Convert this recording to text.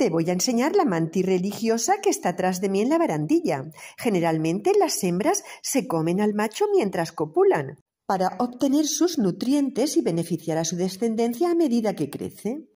Te voy a enseñar la mantis religiosa que está atrás de mí en la barandilla. Generalmente las hembras se comen al macho mientras copulan, para obtener sus nutrientes y beneficiar a su descendencia a medida que crece.